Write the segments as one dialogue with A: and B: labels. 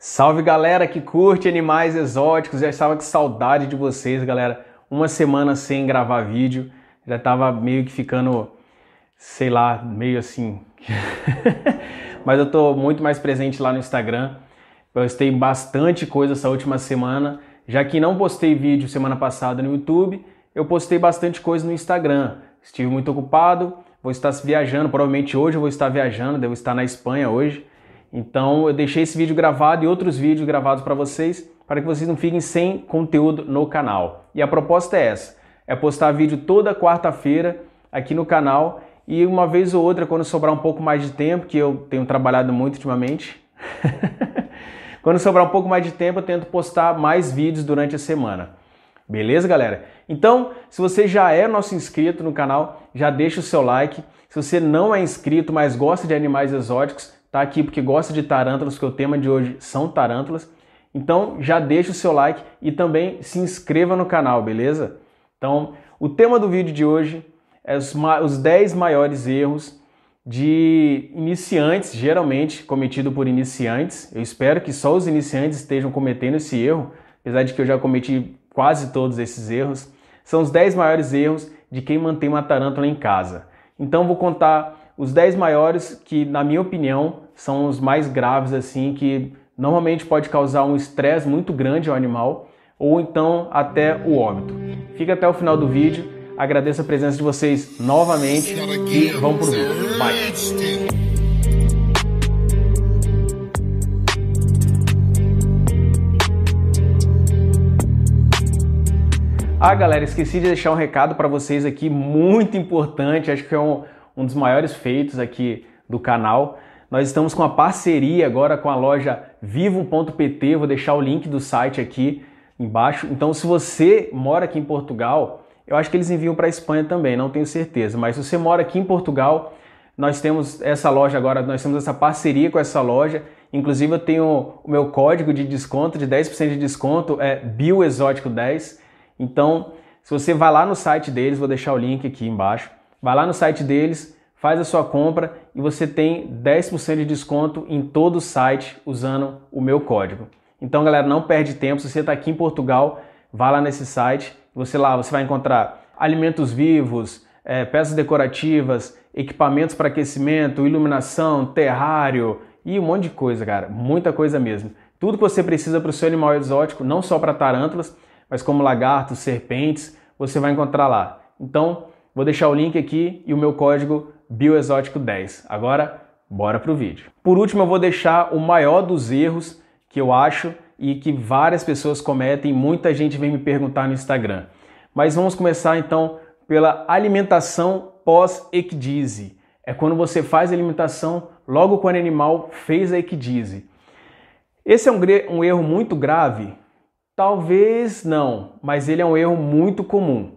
A: Salve galera que curte animais exóticos, já estava com saudade de vocês, galera. Uma semana sem gravar vídeo, já estava meio que ficando, sei lá, meio assim. Mas eu estou muito mais presente lá no Instagram. Postei bastante coisa essa última semana, já que não postei vídeo semana passada no YouTube, eu postei bastante coisa no Instagram. Estive muito ocupado, vou estar viajando, provavelmente hoje eu vou estar viajando, devo estar na Espanha hoje. Então eu deixei esse vídeo gravado e outros vídeos gravados para vocês, para que vocês não fiquem sem conteúdo no canal. E a proposta é essa: é postar vídeo toda quarta-feira aqui no canal e uma vez ou outra quando sobrar um pouco mais de tempo, que eu tenho trabalhado muito ultimamente. quando sobrar um pouco mais de tempo, eu tento postar mais vídeos durante a semana. Beleza, galera? Então, se você já é nosso inscrito no canal, já deixa o seu like. Se você não é inscrito, mas gosta de animais exóticos, tá aqui porque gosta de tarântulas, que o tema de hoje são tarântulas. Então já deixa o seu like e também se inscreva no canal, beleza? Então, o tema do vídeo de hoje é os, os 10 maiores erros de iniciantes, geralmente cometido por iniciantes. Eu espero que só os iniciantes estejam cometendo esse erro, apesar de que eu já cometi quase todos esses erros. São os 10 maiores erros de quem mantém uma tarântula em casa. Então vou contar os 10 maiores que, na minha opinião, são os mais graves, assim, que normalmente pode causar um estresse muito grande ao animal ou então até o óbito. Fica até o final do vídeo, agradeço a presença de vocês novamente e vamos pro vídeo. Bye! Ah, galera, esqueci de deixar um recado para vocês aqui muito importante, acho que é um, um dos maiores feitos aqui do canal. Nós estamos com a parceria agora com a loja vivo.pt, vou deixar o link do site aqui embaixo. Então, se você mora aqui em Portugal, eu acho que eles enviam para a Espanha também, não tenho certeza, mas se você mora aqui em Portugal, nós temos essa loja agora, nós temos essa parceria com essa loja. Inclusive, eu tenho o meu código de desconto, de 10% de desconto, é bioexótico10. Então, se você vai lá no site deles, vou deixar o link aqui embaixo, vai lá no site deles, faz a sua compra e você tem 10% de desconto em todo o site usando o meu código. Então, galera, não perde tempo. Se você está aqui em Portugal, vá lá nesse site. Você lá você vai encontrar alimentos vivos, é, peças decorativas, equipamentos para aquecimento, iluminação, terrário e um monte de coisa, cara. Muita coisa mesmo. Tudo que você precisa para o seu animal exótico, não só para tarântulas, mas como lagartos, serpentes, você vai encontrar lá. Então, vou deixar o link aqui e o meu código Bioexótico 10. Agora, bora pro vídeo. Por último, eu vou deixar o maior dos erros que eu acho e que várias pessoas cometem, muita gente vem me perguntar no Instagram. Mas vamos começar então pela alimentação pós equidise É quando você faz a alimentação logo quando o animal fez a equidise. Esse é um, um erro muito grave? Talvez não, mas ele é um erro muito comum.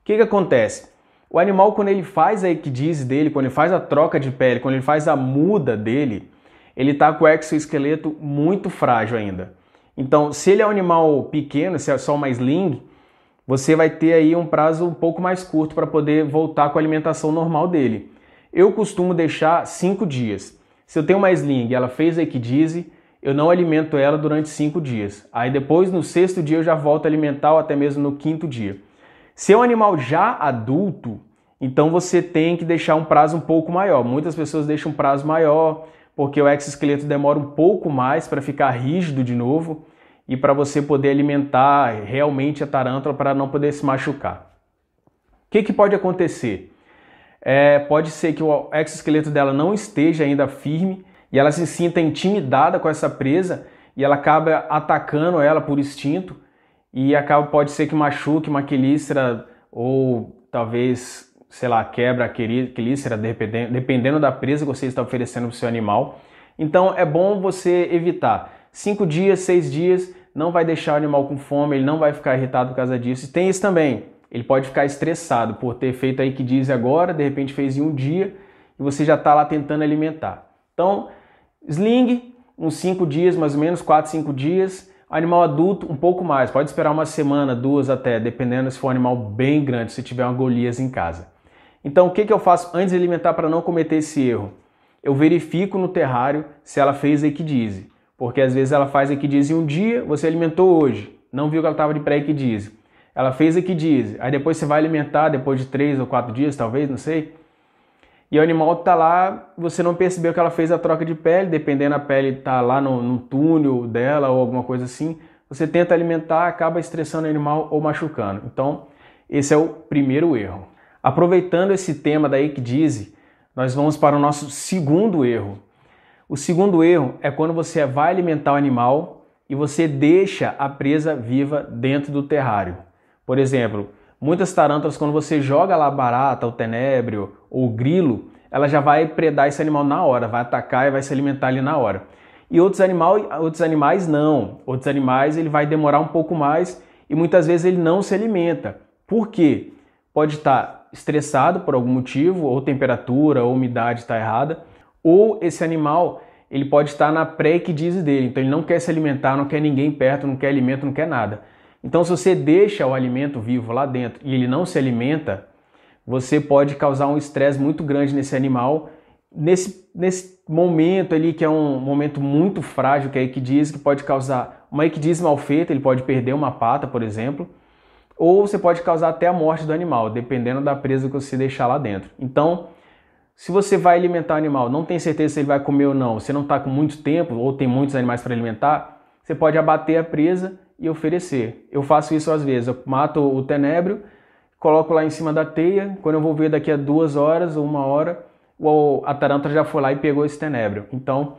A: O que, que acontece? O animal, quando ele faz a equidise dele, quando ele faz a troca de pele, quando ele faz a muda dele, ele está com o exoesqueleto muito frágil ainda. Então, se ele é um animal pequeno, se é só uma sling, você vai ter aí um prazo um pouco mais curto para poder voltar com a alimentação normal dele. Eu costumo deixar 5 dias. Se eu tenho uma sling e ela fez a equidise, eu não alimento ela durante 5 dias. Aí depois, no sexto dia, eu já volto a alimentar ou até mesmo no quinto dia. Se é um animal já adulto, então você tem que deixar um prazo um pouco maior. Muitas pessoas deixam um prazo maior, porque o exoesqueleto demora um pouco mais para ficar rígido de novo e para você poder alimentar realmente a tarântula para não poder se machucar. O que, que pode acontecer? É, pode ser que o exoesqueleto dela não esteja ainda firme e ela se sinta intimidada com essa presa e ela acaba atacando ela por instinto e acaba pode ser que machuque uma quelícera ou talvez, sei lá, quebra a quelícera, dependendo, dependendo da presa que você está oferecendo para o seu animal. Então é bom você evitar. Cinco dias, seis dias, não vai deixar o animal com fome, ele não vai ficar irritado por causa disso. E tem isso também, ele pode ficar estressado por ter feito aí que diz agora, de repente fez em um dia e você já está lá tentando alimentar. Então, sling, uns cinco dias, mais ou menos, quatro, cinco dias, Animal adulto, um pouco mais, pode esperar uma semana, duas até, dependendo se for um animal bem grande, se tiver uma Golias em casa. Então, o que, que eu faço antes de alimentar para não cometer esse erro? Eu verifico no terrário se ela fez equidise, porque às vezes ela faz equidise um dia, você alimentou hoje, não viu que ela estava de pré-equidise. Ela fez equidise, aí depois você vai alimentar, depois de três ou quatro dias, talvez, não sei, e o animal tá lá, você não percebeu que ela fez a troca de pele, dependendo a pele tá lá no, no túnel dela ou alguma coisa assim. Você tenta alimentar, acaba estressando o animal ou machucando. Então, esse é o primeiro erro. Aproveitando esse tema da equidise, nós vamos para o nosso segundo erro. O segundo erro é quando você vai alimentar o animal e você deixa a presa viva dentro do terrário. Por exemplo, Muitas tarântulas, quando você joga lá barata, o tenébrio ou o grilo, ela já vai predar esse animal na hora, vai atacar e vai se alimentar ali na hora. E outros, animal, outros animais não. Outros animais ele vai demorar um pouco mais e muitas vezes ele não se alimenta. Por quê? Pode estar estressado por algum motivo, ou temperatura, ou umidade está errada, ou esse animal ele pode estar na pré-equidise dele, então ele não quer se alimentar, não quer ninguém perto, não quer alimento, não quer nada. Então, se você deixa o alimento vivo lá dentro e ele não se alimenta, você pode causar um estresse muito grande nesse animal, nesse, nesse momento ali, que é um momento muito frágil, que é a equidise, que pode causar uma equidise mal feita, ele pode perder uma pata, por exemplo, ou você pode causar até a morte do animal, dependendo da presa que você deixar lá dentro. Então, se você vai alimentar o animal, não tem certeza se ele vai comer ou não, você não está com muito tempo ou tem muitos animais para alimentar, você pode abater a presa e oferecer. Eu faço isso às vezes, eu mato o tenebro, coloco lá em cima da teia, quando eu vou ver daqui a duas horas ou uma hora, a taranta já foi lá e pegou esse tenebro. Então,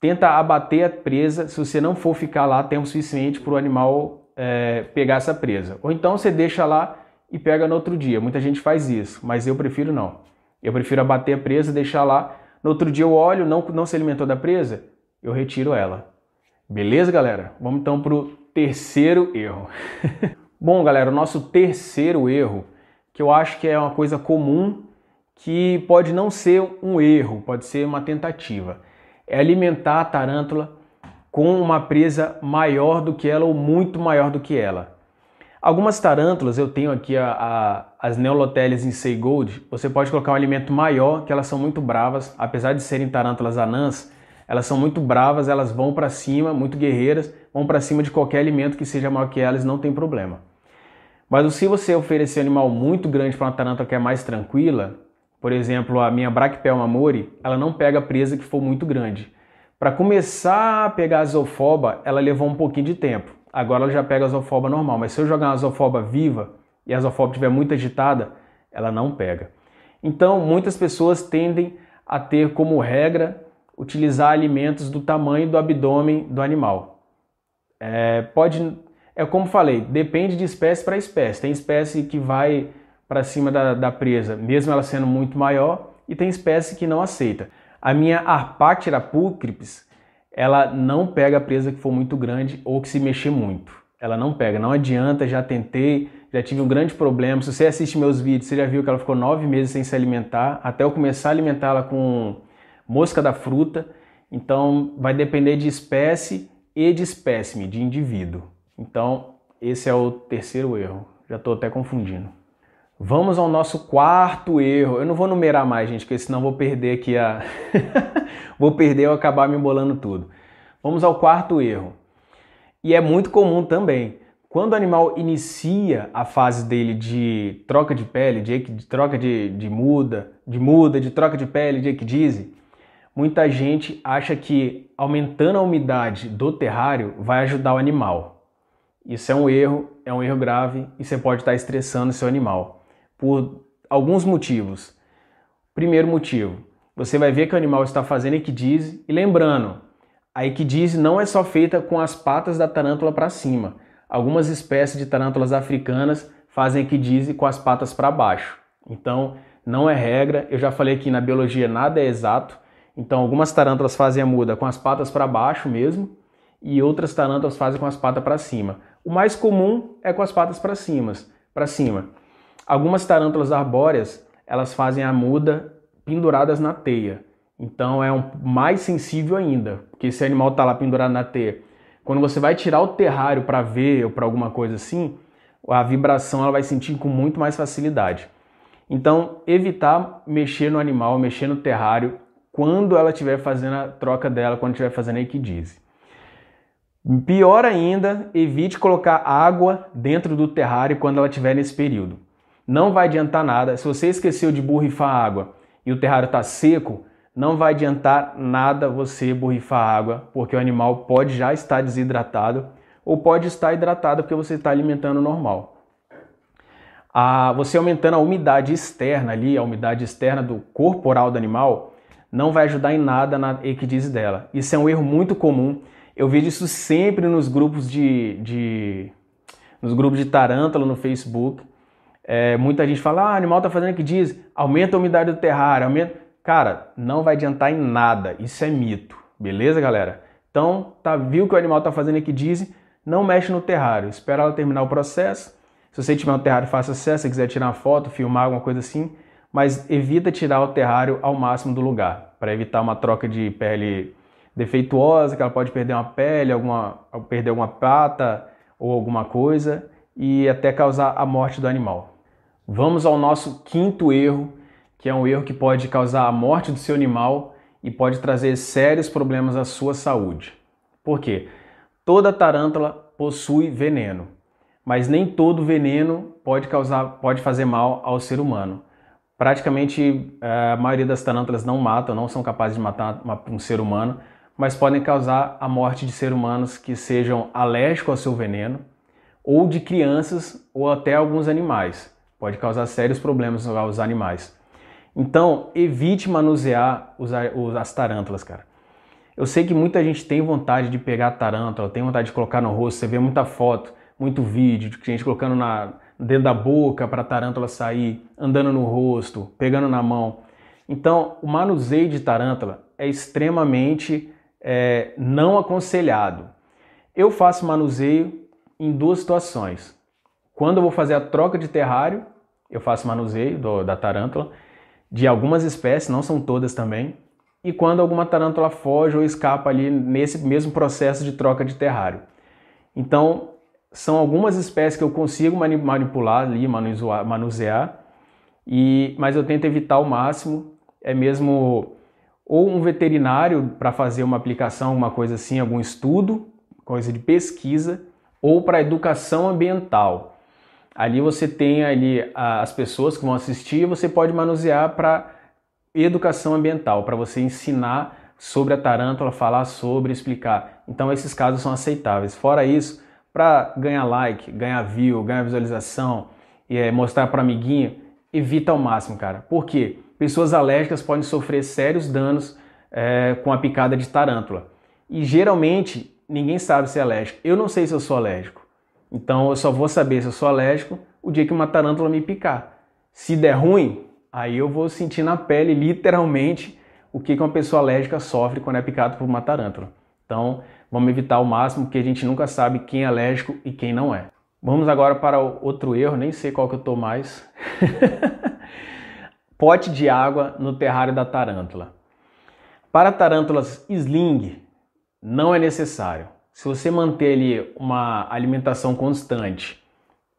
A: tenta abater a presa, se você não for ficar lá tempo suficiente para o animal é, pegar essa presa. Ou então você deixa lá e pega no outro dia. Muita gente faz isso, mas eu prefiro não. Eu prefiro abater a presa, deixar lá. No outro dia eu olho, não, não se alimentou da presa, eu retiro ela. Beleza, galera? Vamos então para o terceiro erro. Bom, galera, o nosso terceiro erro, que eu acho que é uma coisa comum, que pode não ser um erro, pode ser uma tentativa, é alimentar a tarântula com uma presa maior do que ela ou muito maior do que ela. Algumas tarântulas, eu tenho aqui a, a, as Neoloteles em Sei Gold, você pode colocar um alimento maior, que elas são muito bravas, apesar de serem tarântulas anãs, elas são muito bravas, elas vão para cima, muito guerreiras, vão para cima de qualquer alimento que seja maior que elas, não tem problema. Mas se você oferecer um animal muito grande para uma tarântula que é mais tranquila, por exemplo, a minha Brachypel mamori, ela não pega presa que for muito grande. Para começar a pegar a zofoba, ela levou um pouquinho de tempo. Agora ela já pega a zofoba normal, mas se eu jogar uma zofoba viva e a zofoba estiver muito agitada, ela não pega. Então, muitas pessoas tendem a ter como regra utilizar alimentos do tamanho do abdômen do animal. É, pode, é como falei, depende de espécie para espécie. Tem espécie que vai para cima da, da presa, mesmo ela sendo muito maior, e tem espécie que não aceita. A minha Arpactera pulcripis, ela não pega a presa que for muito grande ou que se mexer muito. Ela não pega, não adianta, já tentei, já tive um grande problema. Se você assiste meus vídeos, você já viu que ela ficou nove meses sem se alimentar, até eu começar a alimentá-la com mosca da fruta. Então, vai depender de espécie e de espécime, de indivíduo. Então, esse é o terceiro erro. Já estou até confundindo. Vamos ao nosso quarto erro. Eu não vou numerar mais, gente, porque senão vou perder aqui a. vou perder ou acabar me embolando tudo. Vamos ao quarto erro. E é muito comum também. Quando o animal inicia a fase dele de troca de pele, de, troca de, de muda, de muda, de troca de pele, de equidise, muita gente acha que aumentando a umidade do terrário vai ajudar o animal. Isso é um erro, é um erro grave e você pode estar estressando seu animal por alguns motivos. Primeiro motivo, você vai ver que o animal está fazendo equidise e lembrando, a equidise não é só feita com as patas da tarântula para cima. Algumas espécies de tarântulas africanas fazem equidise com as patas para baixo. Então, não é regra, eu já falei que na biologia nada é exato, então, algumas tarântulas fazem a muda com as patas para baixo mesmo, e outras tarântulas fazem com as patas para cima. O mais comum é com as patas para cima, para cima. Algumas tarântulas arbóreas, elas fazem a muda penduradas na teia. Então é um, mais sensível ainda, porque esse animal está lá pendurado na teia. Quando você vai tirar o terrário para ver ou para alguma coisa assim, a vibração ela vai sentir com muito mais facilidade. Então, evitar mexer no animal, mexer no terrário, quando ela estiver fazendo a troca dela, quando estiver fazendo a equidise. Pior ainda, evite colocar água dentro do terrário quando ela estiver nesse período. Não vai adiantar nada. Se você esqueceu de borrifar água e o terrário está seco, não vai adiantar nada você borrifar água, porque o animal pode já estar desidratado ou pode estar hidratado porque você está alimentando normal. Ah, você aumentando a umidade externa ali, a umidade externa do corporal do animal, não vai ajudar em nada na equidise dela. Isso é um erro muito comum. Eu vejo isso sempre nos grupos de, de nos grupos de tarântula no Facebook. É, muita gente fala, ah, animal tá fazendo equidise, aumenta a umidade do terrário, aumenta... Cara, não vai adiantar em nada. Isso é mito. Beleza, galera? Então, tá, viu que o animal tá fazendo equidise, não mexe no terrário. Espera ela terminar o processo. Se você tiver um terrário faça acesso, se quiser tirar uma foto, filmar alguma coisa assim, mas evita tirar o terrário ao máximo do lugar para evitar uma troca de pele defeituosa, que ela pode perder uma pele, alguma, perder alguma pata ou alguma coisa e até causar a morte do animal. Vamos ao nosso quinto erro, que é um erro que pode causar a morte do seu animal e pode trazer sérios problemas à sua saúde. Por quê? Toda tarântula possui veneno, mas nem todo veneno pode causar, pode fazer mal ao ser humano. Praticamente é, a maioria das tarântulas não matam, não são capazes de matar um ser humano, mas podem causar a morte de seres humanos que sejam alérgicos ao seu veneno, ou de crianças, ou até alguns animais. Pode causar sérios problemas aos animais. Então, evite manusear as tarântulas, cara. Eu sei que muita gente tem vontade de pegar tarântula, tem vontade de colocar no rosto, você vê muita foto, muito vídeo de gente colocando na, dentro da boca para a tarântula sair, andando no rosto, pegando na mão. Então, o manuseio de tarântula é extremamente é, não aconselhado. Eu faço manuseio em duas situações. Quando eu vou fazer a troca de terrário, eu faço manuseio do, da tarântula, de algumas espécies, não são todas também, e quando alguma tarântula foge ou escapa ali nesse mesmo processo de troca de terrário. Então, são algumas espécies que eu consigo manipular ali, manusear, e, mas eu tento evitar ao máximo. É mesmo ou um veterinário para fazer uma aplicação, alguma coisa assim, algum estudo, coisa de pesquisa, ou para educação ambiental. Ali você tem ali as pessoas que vão assistir e você pode manusear para educação ambiental, para você ensinar sobre a tarântula, falar sobre, explicar. Então esses casos são aceitáveis. Fora isso, para ganhar like, ganhar view, ganhar visualização e é, mostrar para amiguinho, evita ao máximo, cara. Por quê? Pessoas alérgicas podem sofrer sérios danos é, com a picada de tarântula. E geralmente ninguém sabe se é alérgico. Eu não sei se eu sou alérgico. Então eu só vou saber se eu sou alérgico o dia que uma tarântula me picar. Se der ruim, aí eu vou sentir na pele, literalmente, o que uma pessoa alérgica sofre quando é picado por uma tarântula. Então, Vamos evitar o máximo, porque a gente nunca sabe quem é alérgico e quem não é. Vamos agora para outro erro, nem sei qual que eu tô mais. Pote de água no terrário da tarântula. Para tarântulas sling, não é necessário. Se você manter ali uma alimentação constante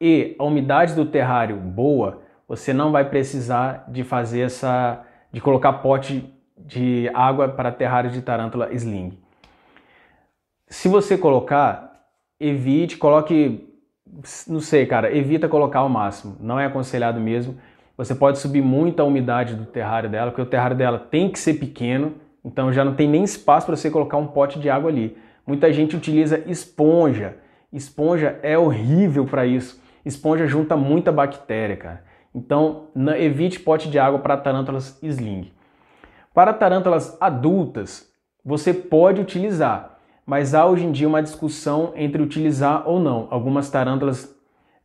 A: e a umidade do terrário boa, você não vai precisar de fazer essa de colocar pote de água para terrário de tarântula sling se você colocar, evite, coloque, não sei, cara, evita colocar ao máximo. Não é aconselhado mesmo. Você pode subir muito a umidade do terrário dela, porque o terrário dela tem que ser pequeno, então já não tem nem espaço para você colocar um pote de água ali. Muita gente utiliza esponja. Esponja é horrível para isso. Esponja junta muita bactéria, cara. Então, evite pote de água para tarântulas sling. Para tarântulas adultas, você pode utilizar, mas há hoje em dia uma discussão entre utilizar ou não. Algumas tarântulas,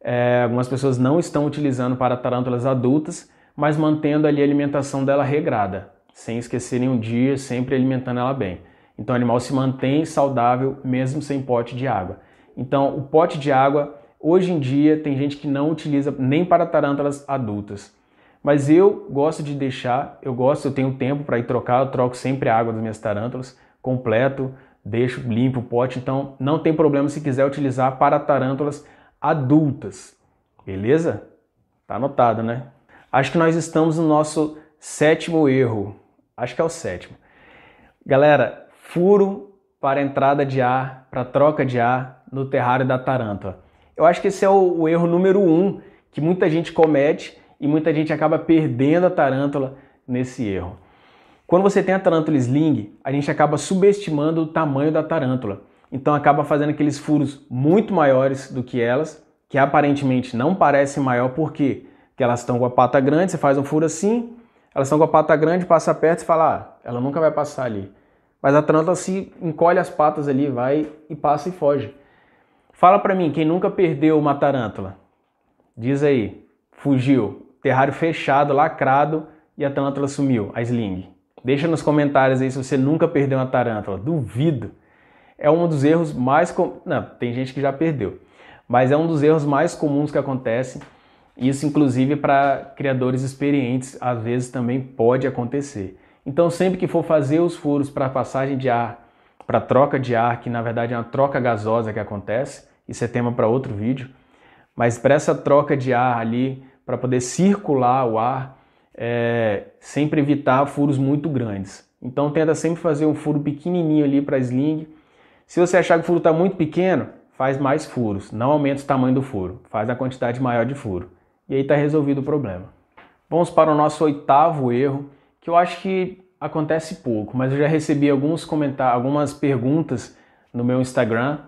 A: é, algumas pessoas não estão utilizando para tarântulas adultas, mas mantendo ali a alimentação dela regrada, sem esquecer nenhum dia, sempre alimentando ela bem. Então o animal se mantém saudável mesmo sem pote de água. Então o pote de água, hoje em dia, tem gente que não utiliza nem para tarântulas adultas. Mas eu gosto de deixar, eu gosto, eu tenho tempo para ir trocar, eu troco sempre a água das minhas tarântulas, completo, deixo limpo o pote, então não tem problema se quiser utilizar para tarântulas adultas. Beleza? Tá anotado, né? Acho que nós estamos no nosso sétimo erro. Acho que é o sétimo. Galera, furo para entrada de ar, para troca de ar no terrário da tarântula. Eu acho que esse é o, o erro número um que muita gente comete e muita gente acaba perdendo a tarântula nesse erro. Quando você tem a tarântula sling, a gente acaba subestimando o tamanho da tarântula. Então acaba fazendo aqueles furos muito maiores do que elas, que aparentemente não parecem maior porque que elas estão com a pata grande, você faz um furo assim, elas estão com a pata grande, passa perto e fala, ah, ela nunca vai passar ali. Mas a tarântula se encolhe as patas ali, vai e passa e foge. Fala pra mim, quem nunca perdeu uma tarântula? Diz aí, fugiu, terrário fechado, lacrado e a tarântula sumiu, a sling. Deixa nos comentários aí se você nunca perdeu uma tarântula. Duvido. É um dos erros mais com... não, tem gente que já perdeu, mas é um dos erros mais comuns que acontece. Isso inclusive para criadores experientes, às vezes também pode acontecer. Então, sempre que for fazer os furos para passagem de ar, para troca de ar, que na verdade é uma troca gasosa que acontece, isso é tema para outro vídeo, mas para essa troca de ar ali, para poder circular o ar, é, sempre evitar furos muito grandes. Então tenta sempre fazer um furo pequenininho ali para sling. Se você achar que o furo está muito pequeno, faz mais furos, não aumenta o tamanho do furo, faz a quantidade maior de furo. E aí está resolvido o problema. Vamos para o nosso oitavo erro, que eu acho que acontece pouco, mas eu já recebi alguns comentários, algumas perguntas no meu Instagram,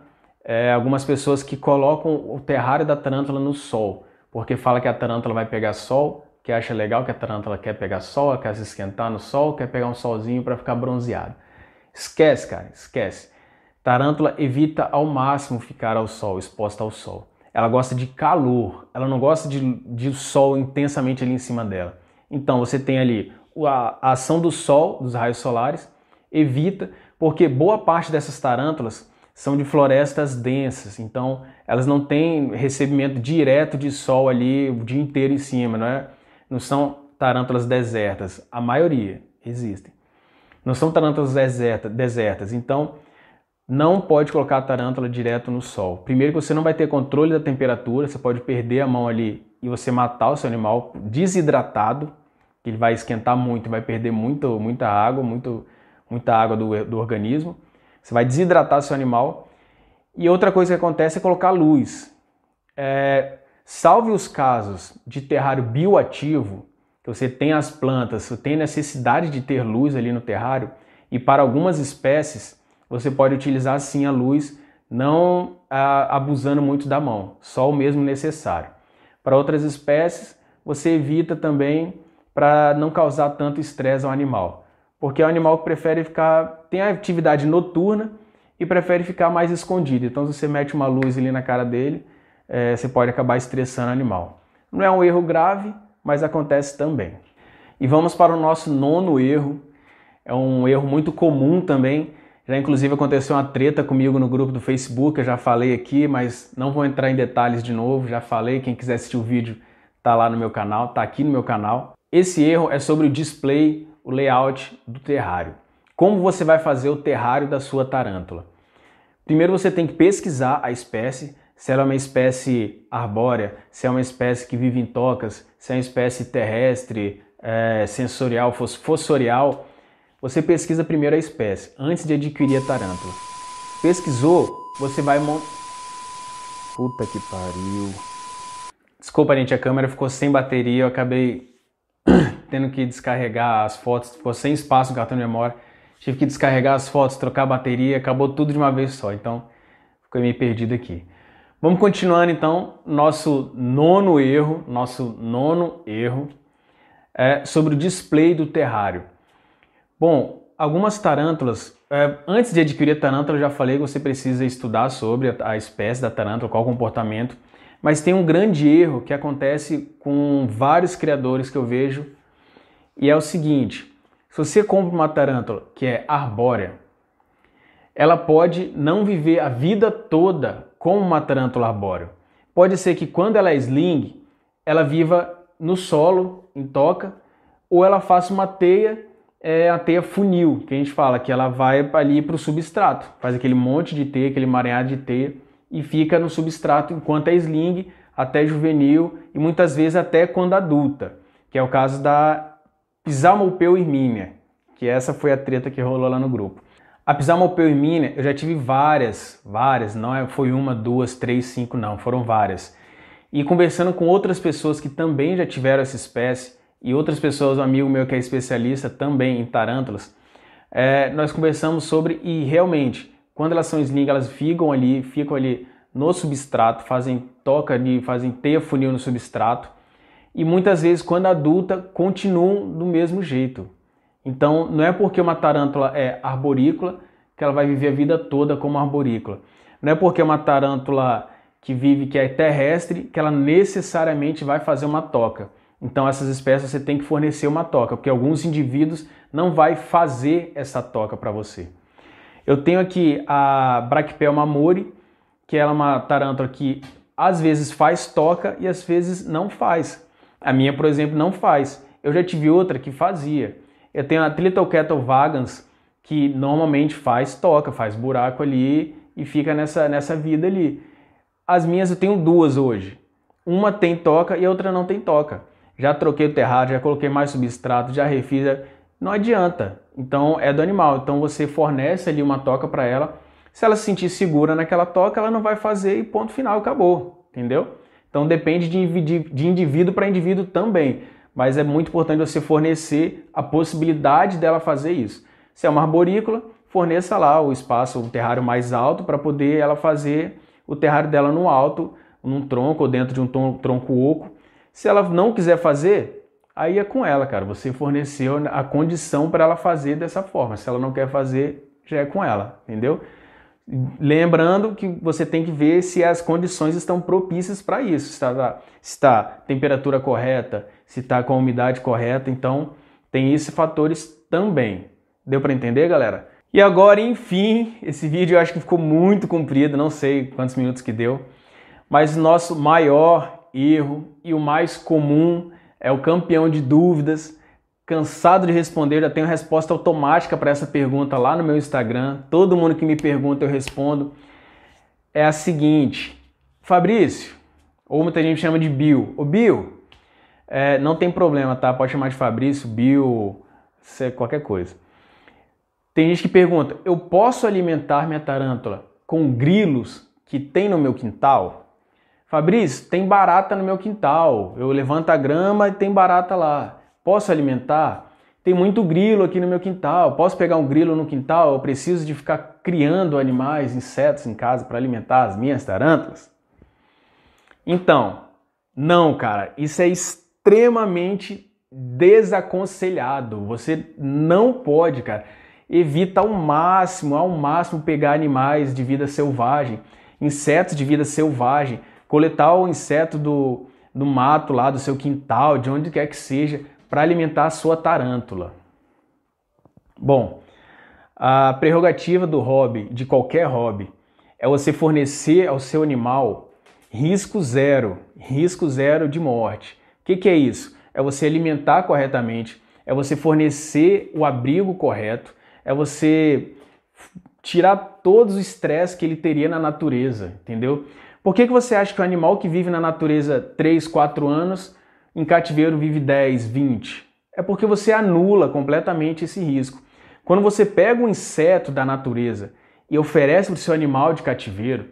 A: é, algumas pessoas que colocam o terrário da tarântula no sol, porque fala que a tarântula vai pegar sol que acha legal que a tarântula quer pegar sol, quer se esquentar no sol, quer pegar um solzinho para ficar bronzeado. Esquece, cara, esquece. Tarântula evita ao máximo ficar ao sol, exposta ao sol. Ela gosta de calor, ela não gosta de, de sol intensamente ali em cima dela. Então você tem ali a ação do sol, dos raios solares, evita, porque boa parte dessas tarântulas são de florestas densas, então elas não têm recebimento direto de sol ali o dia inteiro em cima, não é? Não são tarântulas desertas, a maioria existem. Não são tarântulas deserta, desertas, então não pode colocar a tarântula direto no sol. Primeiro que você não vai ter controle da temperatura, você pode perder a mão ali e você matar o seu animal desidratado, que ele vai esquentar muito, vai perder muito, muita água, muito, muita água do, do organismo. Você vai desidratar seu animal. E outra coisa que acontece é colocar luz. É, Salve os casos de terrário bioativo, que você tem as plantas, você tem necessidade de ter luz ali no terrário, e para algumas espécies você pode utilizar sim a luz, não ah, abusando muito da mão, só o mesmo necessário. Para outras espécies, você evita também para não causar tanto estresse ao animal, porque é um animal que prefere ficar, tem a atividade noturna e prefere ficar mais escondido. Então, se você mete uma luz ali na cara dele, é, você pode acabar estressando o animal. Não é um erro grave, mas acontece também. E vamos para o nosso nono erro. É um erro muito comum também. Já inclusive aconteceu uma treta comigo no grupo do Facebook, eu já falei aqui, mas não vou entrar em detalhes de novo, já falei, quem quiser assistir o vídeo tá lá no meu canal, tá aqui no meu canal. Esse erro é sobre o display, o layout do terrário. Como você vai fazer o terrário da sua tarântula? Primeiro você tem que pesquisar a espécie, se ela é uma espécie arbórea, se é uma espécie que vive em tocas, se é uma espécie terrestre, é, sensorial, fossorial, você pesquisa primeiro a espécie, antes de adquirir a tarântula. Pesquisou, você vai montar. Puta que pariu. Desculpa, gente, a câmera ficou sem bateria, eu acabei tendo que descarregar as fotos, ficou sem espaço no cartão de memória. Tive que descarregar as fotos, trocar a bateria, acabou tudo de uma vez só, então ficou meio perdido aqui. Vamos continuando então nosso nono erro, nosso nono erro é sobre o display do terrário. Bom, algumas tarântulas, é, antes de adquirir tarântula, já falei que você precisa estudar sobre a, a espécie da tarântula, qual o comportamento, mas tem um grande erro que acontece com vários criadores que eu vejo e é o seguinte: se você compra uma tarântula que é arbórea, ela pode não viver a vida toda como uma tarântula arbórea. Pode ser que quando ela é sling, ela viva no solo, em toca, ou ela faça uma teia, é, a teia funil, que a gente fala, que ela vai ali para o substrato, faz aquele monte de teia, aquele mareado de teia, e fica no substrato enquanto é sling, até juvenil e muitas vezes até quando adulta, que é o caso da Pisamopeu irmínia, que essa foi a treta que rolou lá no grupo. A psalmopelmina eu já tive várias, várias, não é, foi uma, duas, três, cinco, não, foram várias. E conversando com outras pessoas que também já tiveram essa espécie, e outras pessoas, um amigo meu que é especialista também em tarântulas, é, nós conversamos sobre, e realmente, quando elas são sling, elas ficam ali, ficam ali no substrato, fazem toca ali, fazem teia funil no substrato, e muitas vezes, quando adulta, continuam do mesmo jeito. Então, não é porque uma tarântula é arborícola que ela vai viver a vida toda como arborícola. Não é porque uma tarântula que vive que é terrestre que ela necessariamente vai fazer uma toca. Então, essas espécies você tem que fornecer uma toca, porque alguns indivíduos não vai fazer essa toca para você. Eu tenho aqui a Brachypelma mori, que ela é uma tarântula que às vezes faz toca e às vezes não faz. A minha, por exemplo, não faz. Eu já tive outra que fazia. Eu tenho a Tlittle Kettle Vagans, que normalmente faz toca, faz buraco ali e fica nessa, nessa vida ali. As minhas eu tenho duas hoje. Uma tem toca e a outra não tem toca. Já troquei o terrado, já coloquei mais substrato, já refiz. Não adianta. Então é do animal. Então você fornece ali uma toca para ela. Se ela se sentir segura naquela toca, ela não vai fazer e ponto final, acabou. Entendeu? Então depende de indivíduo para indivíduo também mas é muito importante você fornecer a possibilidade dela fazer isso. Se é uma arborícola, forneça lá o espaço, um terrário mais alto para poder ela fazer o terrário dela no alto, num tronco ou dentro de um tronco oco. Se ela não quiser fazer, aí é com ela, cara. Você forneceu a condição para ela fazer dessa forma. Se ela não quer fazer, já é com ela, entendeu? Lembrando que você tem que ver se as condições estão propícias para isso, se está, está temperatura correta, se está com a umidade correta, então tem esses fatores também. Deu para entender, galera? E agora, enfim, esse vídeo eu acho que ficou muito comprido, não sei quantos minutos que deu, mas nosso maior erro e o mais comum é o campeão de dúvidas Cansado de responder, já tenho resposta automática para essa pergunta lá no meu Instagram. Todo mundo que me pergunta, eu respondo. É a seguinte: Fabrício, ou muita gente chama de Bill. Ô Bill, é, não tem problema, tá? Pode chamar de Fabrício, Bill, qualquer coisa. Tem gente que pergunta: eu posso alimentar minha tarântula com grilos que tem no meu quintal? Fabrício, tem barata no meu quintal. Eu levanto a grama e tem barata lá. Posso alimentar? Tem muito grilo aqui no meu quintal. Posso pegar um grilo no quintal? Eu preciso de ficar criando animais, insetos em casa para alimentar as minhas tarântulas? Então, não, cara, isso é extremamente desaconselhado. Você não pode, cara. Evita ao máximo, ao máximo pegar animais de vida selvagem, insetos de vida selvagem, coletar o inseto do, do mato lá, do seu quintal, de onde quer que seja para alimentar a sua tarântula. Bom, a prerrogativa do hobby, de qualquer hobby, é você fornecer ao seu animal risco zero, risco zero de morte. O que, que é isso? É você alimentar corretamente, é você fornecer o abrigo correto, é você tirar todos os estresse que ele teria na natureza, entendeu? Por que, que você acha que o um animal que vive na natureza 3, 4 anos em cativeiro vive 10, 20. É porque você anula completamente esse risco. Quando você pega um inseto da natureza e oferece para o seu animal de cativeiro,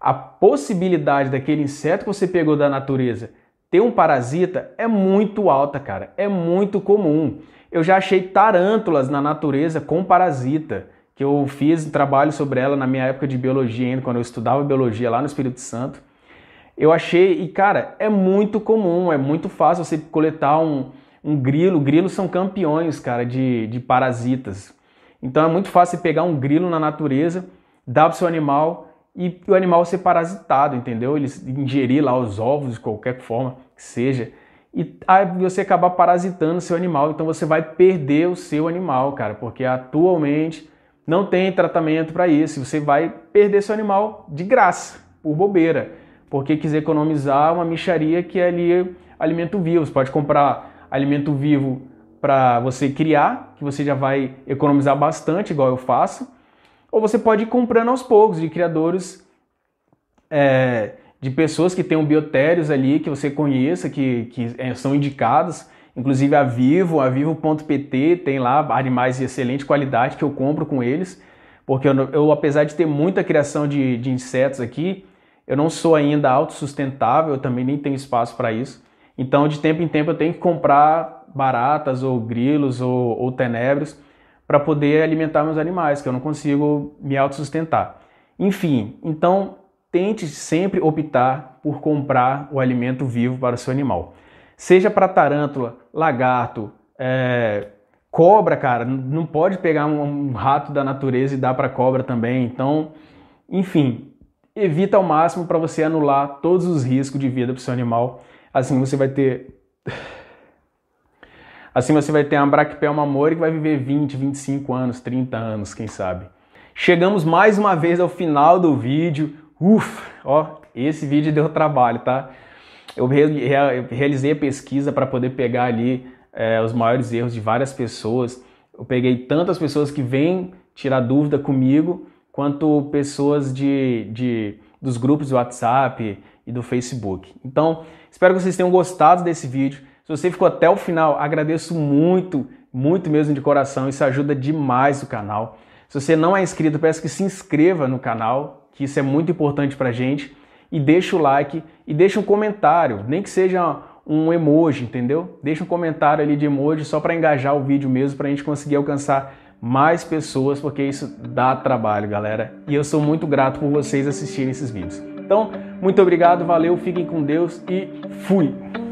A: a possibilidade daquele inseto que você pegou da natureza ter um parasita é muito alta, cara. É muito comum. Eu já achei tarântulas na natureza com parasita, que eu fiz um trabalho sobre ela na minha época de biologia ainda, quando eu estudava biologia lá no Espírito Santo eu achei, e cara, é muito comum, é muito fácil você coletar um, um grilo. Grilos são campeões, cara, de, de parasitas. Então é muito fácil você pegar um grilo na natureza, dar pro seu animal e o animal ser parasitado, entendeu? Ele ingerir lá os ovos de qualquer forma que seja. E aí você acabar parasitando seu animal, então você vai perder o seu animal, cara, porque atualmente não tem tratamento para isso. Você vai perder seu animal de graça, por bobeira porque quis economizar uma micharia que é ali alimento vivo. Você pode comprar alimento vivo para você criar, que você já vai economizar bastante, igual eu faço. Ou você pode ir comprando aos poucos de criadores, é, de pessoas que tenham biotérios ali, que você conheça, que, que é, são indicados Inclusive a Vivo, a Vivo.pt tem lá animais de excelente qualidade que eu compro com eles. Porque eu, eu apesar de ter muita criação de, de insetos aqui, eu não sou ainda autossustentável, eu também nem tenho espaço para isso. Então, de tempo em tempo, eu tenho que comprar baratas ou grilos ou, ou tenebros para poder alimentar meus animais, que eu não consigo me autossustentar. Enfim, então tente sempre optar por comprar o alimento vivo para o seu animal. Seja para tarântula, lagarto, é, cobra, cara, não pode pegar um, um rato da natureza e dar para cobra também. Então, enfim, evita ao máximo para você anular todos os riscos de vida para o seu animal. Assim você vai ter. Assim você vai ter uma Brachypelma mori que vai viver 20, 25 anos, 30 anos, quem sabe. Chegamos mais uma vez ao final do vídeo. Ufa, ó, esse vídeo deu trabalho, tá? Eu realizei a pesquisa para poder pegar ali é, os maiores erros de várias pessoas. Eu peguei tantas pessoas que vêm tirar dúvida comigo quanto pessoas de, de, dos grupos do WhatsApp e do Facebook. Então, espero que vocês tenham gostado desse vídeo. Se você ficou até o final, agradeço muito, muito mesmo de coração. Isso ajuda demais o canal. Se você não é inscrito, peço que se inscreva no canal, que isso é muito importante pra gente. E deixa o like e deixa um comentário, nem que seja um emoji, entendeu? Deixa um comentário ali de emoji só para engajar o vídeo mesmo, para a gente conseguir alcançar mais pessoas, porque isso dá trabalho, galera. E eu sou muito grato por vocês assistirem esses vídeos. Então, muito obrigado, valeu, fiquem com Deus e fui!